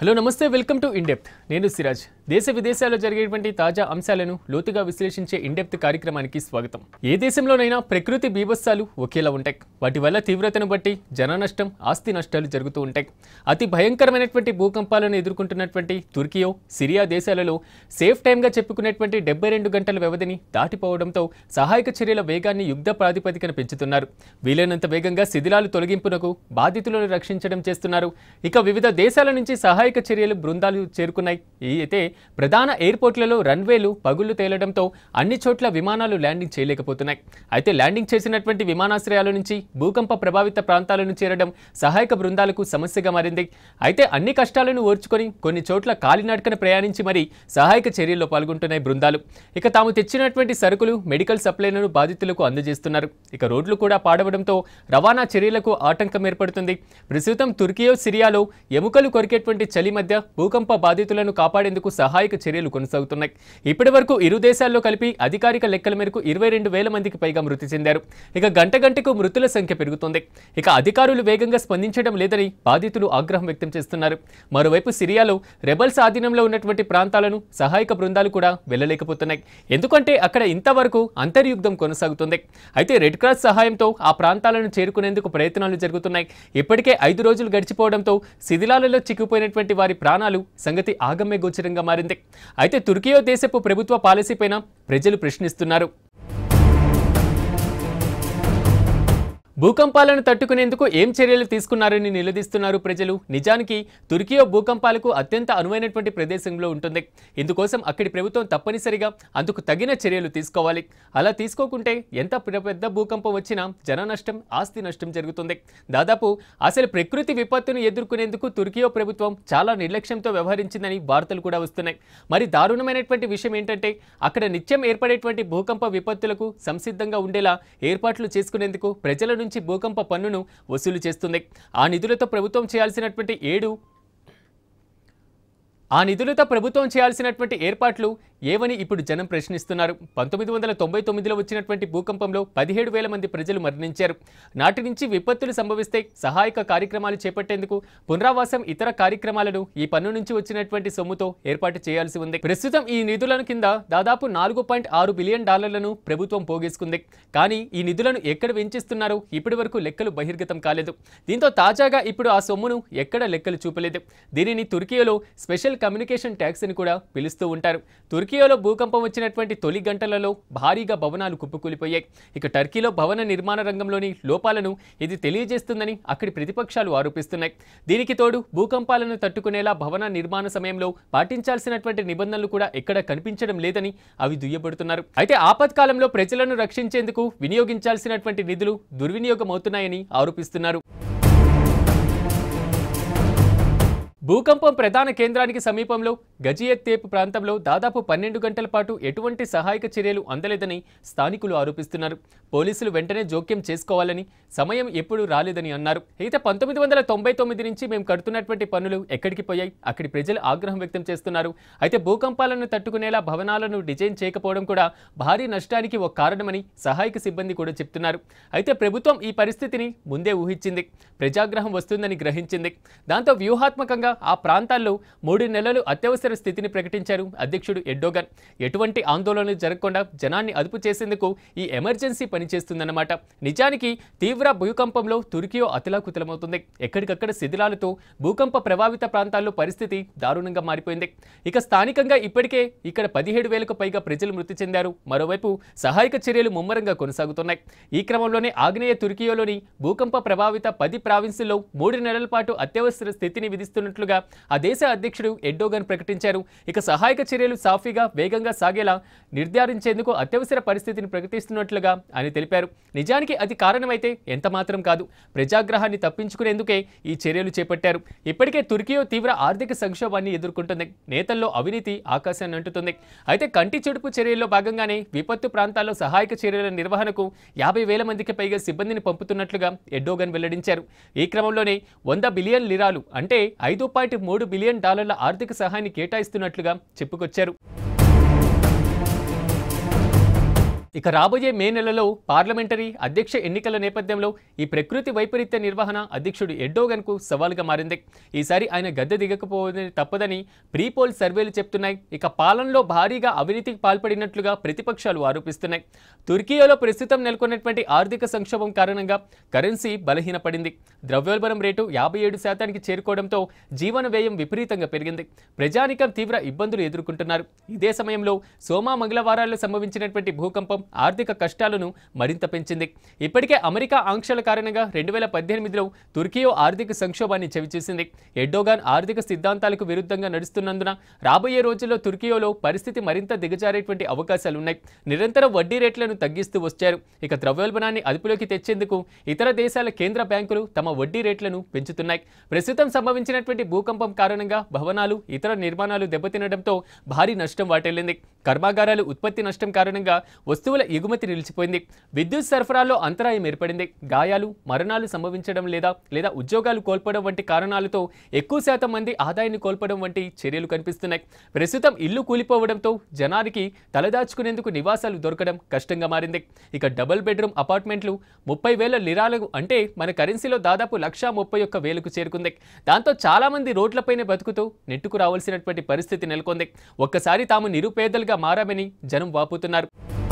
hello నమస్తే welcome to in-depth నేను సిరాజ్ దేశ విదేశాల్లో జరిగేటువంటి తాజా అంశాలను లోతుగా విశ్లేషించే ఇండెప్త్ కార్యక్రమానికి స్వాగతం ఏ దేశంలోనైనా ప్రకృతి బీభత్సాలు ఒకేలా ఉంటాయి వాటి వల్ల తీవ్రతను బట్టి జన నష్టం ఆస్తి నష్టాలు జరుగుతూ ఉంటాయి అతి భయంకరమైనటువంటి భూకంపాలను ఎదుర్కొంటున్నటువంటి తుర్కియో సిరియా దేశాలలో సేఫ్ టైంగా చెప్పుకునేటువంటి డెబ్బై రెండు గంటల వ్యవధిని దాటిపోవడంతో సహాయక చర్యల వేగాన్ని యుద్ధ ప్రాతిపదికన పెంచుతున్నారు వీలైనంత వేగంగా శిథిలాలు తొలగింపునకు బాధితులను రక్షించడం చేస్తున్నారు ఇక వివిధ దేశాల నుంచి సహాయక చర్యలు బృందాలు చేరుకున్నాయి అయితే ప్రధాన ఎయిర్పోర్ట్లలో రన్వేలు పగుళ్లు తేలడంతో అన్ని చోట్ల విమానాలు ల్యాండింగ్ చేయలేకపోతున్నాయి అయితే ల్యాండింగ్ చేసినటువంటి విమానాశ్రయాల నుంచి భూకంప ప్రభావిత ప్రాంతాలను చేరడం సహాయక బృందాలకు సమస్యగా మారింది అయితే అన్ని కష్టాలను ఓర్చుకొని కొన్ని చోట్ల కాలినడకన ప్రయాణించి మరీ సహాయక చర్యల్లో పాల్గొంటున్నాయి బృందాలు ఇక తాము తెచ్చినటువంటి సరుకులు మెడికల్ సప్లైలను బాధితులకు అందజేస్తున్నారు ఇక రోడ్లు కూడా పాడవడంతో రవాణా చర్యలకు ఆటంకం ఏర్పడుతుంది ప్రస్తుతం తుర్కియో సిరియాలో ఎముకలు కొరికేటువంటి చలి మధ్య భూకంప బాధితులను కాపాడేందుకు సహాయ సహాయక చర్యలు కొనసాగుతున్నాయి ఇప్పటి వరకు ఇరు దేశాల్లో కలిపి అధికారిక లెక్కల మేరకు ఇరవై రెండు వేల మందికి పైగా మృతి చెందారు ఇక గంట గంటకు మృతుల సంఖ్య పెరుగుతుంది ఇక అధికారులు వేగంగా స్పందించడం లేదని బాధితులు ఆగ్రహం వ్యక్తం చేస్తున్నారు మరోవైపు సిరియాలో రెబల్స్ ఆధీనంలో ఉన్నటువంటి ప్రాంతాలను సహాయక బృందాలు కూడా వెళ్ళలేకపోతున్నాయి ఎందుకంటే అక్కడ ఇంతవరకు అంతర్యుద్ధం కొనసాగుతుంది అయితే రెడ్ క్రాస్ సహాయంతో ఆ ప్రాంతాలను చేరుకునేందుకు ప్రయత్నాలు జరుగుతున్నాయి ఇప్పటికే ఐదు రోజులు గడిచిపోవడంతో శిథిలాలలో చిక్కుపోయినటువంటి వారి ప్రాణాలు సంగతి ఆగమ్య గోచరంగా మారింది అయితే తుర్కియో దేశపు ప్రభుత్వ పాలసీపైన ప్రజలు ప్రశ్నిస్తున్నారు భూకంపాలను తట్టుకునేందుకు ఏం చర్యలు తీసుకున్నారని నిలదీస్తున్నారు ప్రజలు నిజానికి తుర్కియో భూకంపాలకు అత్యంత అనువైనటువంటి ప్రదేశంలో ఉంటుంది ఇందుకోసం అక్కడి ప్రభుత్వం తప్పనిసరిగా అందుకు తగిన చర్యలు తీసుకోవాలి అలా తీసుకోకుంటే ఎంత పెద్ద భూకంపం వచ్చినా జన నష్టం ఆస్తి నష్టం జరుగుతుంది దాదాపు అసలు ప్రకృతి విపత్తును ఎదుర్కొనేందుకు తుర్కియో ప్రభుత్వం చాలా నిర్లక్ష్యంతో వ్యవహరించిందని వార్తలు కూడా వస్తున్నాయి మరి దారుణమైనటువంటి విషయం ఏంటంటే అక్కడ నిత్యం ఏర్పడేటువంటి భూకంప విపత్తులకు సంసిద్ధంగా ఉండేలా ఏర్పాట్లు చేసుకునేందుకు ప్రజల నుంచి భూకంప పన్నును వసూలు చేస్తుంది ఆ నిధులతో ప్రభుత్వం చేయాల్సినటువంటి ఏడు ఆ నిధులతో ప్రభుత్వం చేయాల్సినటువంటి ఏర్పాట్లు ఏవని ఇప్పుడు జనం ప్రశ్నిస్తున్నారు పంతొమ్మిది వందల తొంభై తొమ్మిదిలో వచ్చినటువంటి భూకంపంలో పదిహేడు వేల మంది ప్రజలు మరణించారు నాటి నుంచి విపత్తులు సంభవిస్తే సహాయక కార్యక్రమాలు చేపట్టేందుకు పునరావాసం ఇతర కార్యక్రమాలను ఈ పన్ను నుంచి వచ్చినటువంటి సొమ్ముతో ఏర్పాటు చేయాల్సి ఉంది ప్రస్తుతం ఈ నిధులను కింద దాదాపు నాలుగు పాయింట్ ఆరు బిలియన్ డాలర్లను ప్రభుత్వం పోగేసుకుంది కానీ ఈ నిధులను ఎక్కడ వెంచిస్తున్నారో ఇప్పటి వరకు లెక్కలు బహిర్గతం కాలేదు దీంతో తాజాగా ఇప్పుడు ఆ సొమ్మును ఎక్కడ లెక్కలు చూపలేదు దీనిని తుర్కీలో స్పెషల్ కమ్యూనికేషన్ ట్యాక్స్ అని కూడా పిలుస్తూ ఉంటారు టుర్కియోలో భూకంపం వచ్చినటువంటి తొలి గంటలలో భారీగా భవనాలు కుప్పకూలిపోయాయి ఇక టర్కీలో భవన నిర్మాణ రంగంలోని లోపాలను ఇది తెలియజేస్తుందని అక్కడి ప్రతిపక్షాలు ఆరోపిస్తున్నాయి దీనికి తోడు భూకంపాలను తట్టుకునేలా భవన నిర్మాణ సమయంలో పాటించాల్సినటువంటి నిబంధనలు కూడా ఎక్కడ కనిపించడం లేదని అవి దుయ్యబడుతున్నారు అయితే ఆపత్కాలంలో ప్రజలను రక్షించేందుకు వినియోగించాల్సినటువంటి నిధులు దుర్వినియోగం అవుతున్నాయని ఆరోపిస్తున్నారు భూకంపం ప్రధాన కేంద్రానికి సమీపంలో గజియత్తేపు ప్రాంతంలో దాదాపు పన్నెండు గంటల పాటు ఎటువంటి సహాయక చర్యలు అందలేదని స్థానికులు ఆరోపిస్తున్నారు పోలీసులు వెంటనే జోక్యం చేసుకోవాలని సమయం ఎప్పుడూ రాలేదని అన్నారు అయితే పంతొమ్మిది వందల తొంభై తొమ్మిది నుంచి మేము కడుతున్నటువంటి పనులు ఎక్కడికి పోయాయి అక్కడి ప్రజలు ఆగ్రహం వ్యక్తం చేస్తున్నారు అయితే భూకంపాలను తట్టుకునేలా భవనాలను డిజైన్ చేయకపోవడం కూడా భారీ నష్టానికి ఒక కారణమని సహాయక సిబ్బంది కూడా చెప్తున్నారు అయితే ప్రభుత్వం ఈ పరిస్థితిని ముందే ఊహించింది ప్రజాగ్రహం వస్తుందని గ్రహించింది దాంతో వ్యూహాత్మకంగా ఆ ప్రాంతాల్లో మూడు నెలలు అత్యవసర స్థితిని ప్రకటించారు అధ్యక్షుడు ఎడ్డోగన్ ఎటువంటి ఆందోళనలు జరగకుండా జనాన్ని అదుపు చేసేందుకు ఈ ఎమర్జెన్సీ పనిచేస్తుందన్నమాట నిజానికి తీవ్ర భూకంపంలో తుర్కియో అతిలాకుతలమవుతుంది ఎక్కడికక్కడ శిథిలాలతో భూకంప ప్రభావిత ప్రాంతాల్లో పరిస్థితి దారుణంగా మారిపోయింది ఇక స్థానికంగా ఇప్పటికే ఇక్కడ పదిహేడు వేలకు పైగా ప్రజలు మృతి చెందారు మరోవైపు సహాయక చర్యలు ముమ్మరంగా కొనసాగుతున్నాయి ఈ క్రమంలోనే ఆగ్నేయ తుర్కియోలోని భూకంప ప్రభావిత పది ప్రావిన్సుల్లో మూడు నెలల పాటు అత్యవసర స్థితిని విధిస్తున్నట్లు చేస్తున్నట్లుగా ఆ దేశ అధ్యక్షుడు ఎడ్డోగన్ ప్రకటించారు ఇక సహాయక చర్యలు సాఫీగా వేగంగా సాగేలా నిర్ధారించేందుకు అత్యవసర పరిస్థితిని ప్రకటిస్తున్నట్లుగా ఆయన తెలిపారు నిజానికి అది కారణమైతే ఎంత మాత్రం కాదు ప్రజాగ్రహాన్ని తప్పించుకునేందుకే ఈ చర్యలు చేపట్టారు ఇప్పటికే తుర్కీయో తీవ్ర ఆర్థిక సంక్షోభాన్ని ఎదుర్కొంటుంది నేతల్లో అవినీతి ఆకాశాన్ని అంటుతుంది అయితే కంటి చెడుపు చర్యల్లో భాగంగానే విపత్తు ప్రాంతాల్లో సహాయక చర్యల నిర్వహణకు యాభై వేల మందికి పైగా సిబ్బందిని పంపుతున్నట్లుగా ఎడ్డోగన్ వెల్లడించారు ఈ క్రమంలోనే వంద బిలియన్ లిరాలు అంటే ఐదు పాయింట్ మూడు బిలియన్ డాలర్ల ఆర్థిక సహాయాన్ని కేటాయిస్తున్నట్లుగా చెప్పుకొచ్చారు ఇక రాబోయే మే నెలలో పార్లమెంటరీ అధ్యక్ష ఎన్నికల నేపథ్యంలో ఈ ప్రకృతి వైపరీత్య నిర్వహణ అధ్యక్షుడు ఎడ్డోగన్కు సవాల్గా మారింది ఈసారి ఆయన గద్దె దిగకపోవడం తప్పదని ప్రీపోల్ సర్వేలు చెప్తున్నాయి ఇక పాలనలో భారీగా అవినీతికి పాల్పడినట్లుగా ప్రతిపక్షాలు ఆరోపిస్తున్నాయి తుర్కీలో ప్రస్తుతం నెలకొన్నటువంటి ఆర్థిక సంక్షోభం కారణంగా కరెన్సీ బలహీనపడింది ద్రవ్యోల్బణం రేటు యాభై ఏడు శాతానికి చేరుకోవడంతో జీవన వ్యయం విపరీతంగా పెరిగింది ప్రజానికం తీవ్ర ఇబ్బందులు ఎదుర్కొంటున్నారు ఇదే సమయంలో సోమా మంగళవారాల్లో సంభవించినటువంటి భూకంపం ఆర్థిక కష్టాలను మరింత పెంచింది ఇప్పటికే అమెరికా ఆంక్షల కారణంగా రెండు వేల పద్దెనిమిదిలో తుర్కియో ఆర్థిక సంక్షోభాన్ని చవిచూసింది ఎడ్డోగాన్ ఆర్థిక సిద్ధాంతాలకు విరుద్ధంగా నడుస్తున్నందున రాబోయే రోజుల్లో తుర్కియోలో పరిస్థితి మరింత దిగజారేటువంటి అవకాశాలున్నాయి నిరంతర వడ్డీ రేట్లను తగ్గిస్తూ వచ్చారు ఇక ద్రవ్యోల్బణాన్ని అదుపులోకి తెచ్చేందుకు ఇతర దేశాల కేంద్ర బ్యాంకులు తమ వడ్డీ రేట్లను పెంచుతున్నాయి ప్రస్తుతం సంభవించినటువంటి భూకంపం కారణంగా భవనాలు ఇతర నిర్మాణాలు దెబ్బతినడంతో భారీ నష్టం వాటిల్లింది కర్మాగారాలు ఉత్పత్తి నష్టం కారణంగా వస్తువుల ఎగుమతి నిలిచిపోయింది విద్యుత్ సరఫరాలో అంతరాయం ఏర్పడింది గాయాలు మరణాలు సంభవించడం లేదా లేదా ఉద్యోగాలు కోల్పోవడం వంటి కారణాలతో ఎక్కువ శాతం మంది ఆదాయాన్ని కోల్పోవడం వంటి చర్యలు కనిపిస్తున్నాయి ప్రస్తుతం ఇల్లు కూలిపోవడంతో జనానికి తలదాచుకునేందుకు నివాసాలు దొరకడం కష్టంగా మారింది ఇక డబుల్ బెడ్రూమ్ అపార్ట్మెంట్లు ముప్పై వేల నిరాలకు అంటే మన కరెన్సీలో దాదాపు లక్షా ముప్పై ఒక్క వేలకు చేరుకుంది దాంతో చాలామంది రోడ్లపైనే బతుకుతూ నెట్టుకు రావాల్సినటువంటి పరిస్థితి నెలకొంది ఒక్కసారి తాము నిరుపేదలుగా మారామని జనం వాపోతున్నారు